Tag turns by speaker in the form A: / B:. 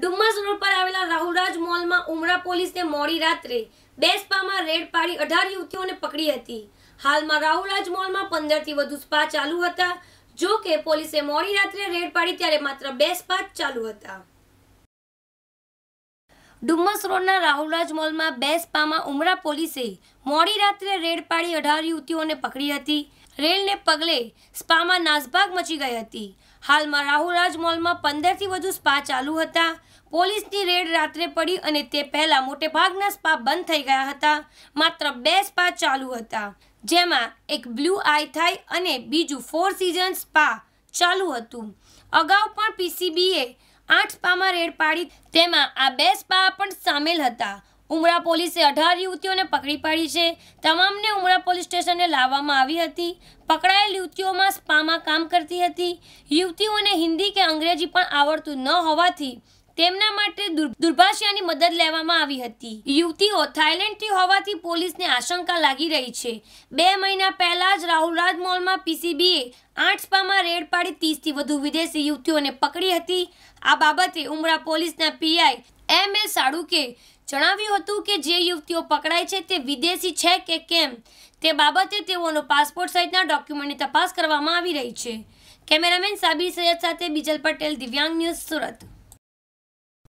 A: Dumas road પર આવેલા રાહુરાજ મોલમાં ઉમરા પોલીસે મોડી રાત્રે બે સ્પામાં રેડ પાડી અઢાર યુવતીઓને પકડી હતી હાલમાં રાહુલરાજ મોલમાં પંદરથી વધુ સ્પા ચાલુ હતા જો કે પોલીસે મોડી રાત્રે રેડ પાડી ત્યારે માત્ર બે સ્પા ચાલુ હતા ડુમ્મસ રોડના રાહુલરાજ મોલમાં બે સ્પામાં ઉમરા પોલીસે મોડી રાત્રે રેડ પાડી અઢાર યુવતીઓને પકડી હતી રેલને પગલે સ્પામાં નાસભાગ મચી ગઈ હતી હાલમાં રાહુરાજ મોલમાં પંદરથી વધુ સ્પા ચાલુ હતા પોલીસની રેડ રાત્રે પડી અને તે પહેલાં મોટેભાગના સ્પા બંધ થઈ ગયા હતા માત્ર બે સ્પા ચાલુ હતા જેમાં એક બ્લુ આઈ થાય અને બીજું ફોર સિઝન સ્પા ચાલુ હતું અગાઉ પણ પીસીબીએ આઠ સ્પામાં રેડ પાડી તેમાં આ બે સ્પા પણ સામેલ હતા ઉમરા પોલીસે અઢાર યુવતીઓને પકડી પાડી છે તમામને ઉમરા પોલીસ સ્ટેશને લાવવામાં આવી હતી પકડાયેલ યુવતીઓમાં સ્પામાં કામ કરતી હતી યુવતીઓને હિન્દી કે અંગ્રેજી પણ આવડતું ન હોવાથી તેમના માટે દુર્ભાષ્યાની મદદ લેવામાં આવી હતી યુવતીઓ થાઇલેન્ડથી હોવાથી પોલીસને આશંકા લાગી રહી છે બે મહિના પહેલા જ રાહુલરાજ મોલમાં પીસીબીએ આઠ સ્પામાં રેડ પાડી ત્રીસથી વધુ વિદેશી યુવતીઓને પકડી હતી આ બાબતે ઉમરા પોલીસના પીઆઈ એમ એ સાડુકે જણાવ્યું હતું કે જે યુવતીઓ પકડાય છે તે વિદેશી છે કે કેમ તે બાબતે તેઓનો પાસપોર્ટ સહિતના ડોક્યુમેન્ટની તપાસ કરવામાં આવી રહી છે કેમેરામેન સાબિર સૈયદ સાથે બીજલ પટેલ દિવ્યાંગ ન્યૂઝ સુરત